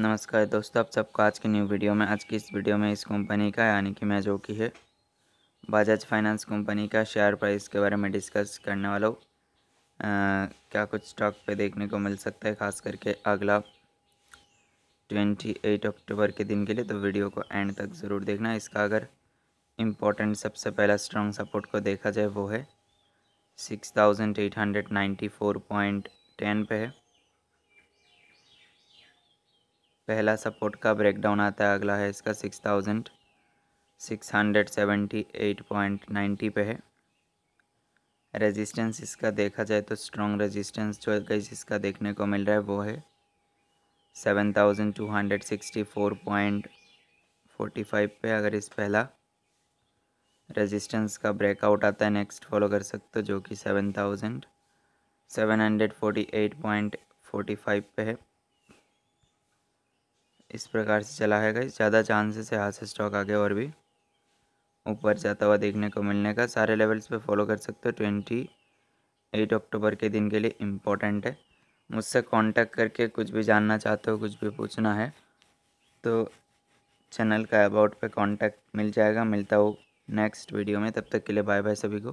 नमस्कार दोस्तों आप सबका आज की न्यू वीडियो में आज की इस वीडियो में इस कंपनी का यानी कि मैं जो की है बजाज फाइनेंस कंपनी का शेयर प्राइस के बारे में डिस्कस करने वाला हूँ क्या कुछ स्टॉक पे देखने को मिल सकता है खास करके अगला 28 अक्टूबर के दिन के लिए तो वीडियो को एंड तक ज़रूर देखना इसका अगर इम्पोर्टेंट सबसे पहला स्ट्रॉन्ग सपोर्ट को देखा जाए वो है six thousand eight hundred ninety four point ten पे है पहला सपोर्ट का ब्रेकडाउन आता है अगला है इसका six thousand six hundred seventy eight point ninety पे है रेजिस्टेंस इसका देखा जाए तो स्ट्रॉन्ग रेजिस्टेंस जो गैस इसका देखने को मिल रहा है वो है seven thousand two hundred sixty four point forty five पे अगर इस पहला रेजिस्टेंस का ब्रेकआउट आता है नेक्स्ट फॉलो कर सकते हो जो कि seven thousand seven hundred forty eight point forty five पे है इस प्रकार से चला है गई ज़्यादा चांसेस है यहाँ से स्टॉक आगे और भी ऊपर जाता हुआ देखने को मिलने का सारे लेवल्स पे फॉलो कर सकते हो ट्वेंटी एट अक्टूबर के दिन के लिए इम्पोर्टेंट है मुझसे कांटेक्ट करके कुछ भी जानना चाहते हो कुछ भी पूछना है तो चैनल का अबाउट पे कांटेक्ट मिल जाएगा मिलता हो नेक्स्ट वीडियो में तब तक के लिए बाय बाय सभी को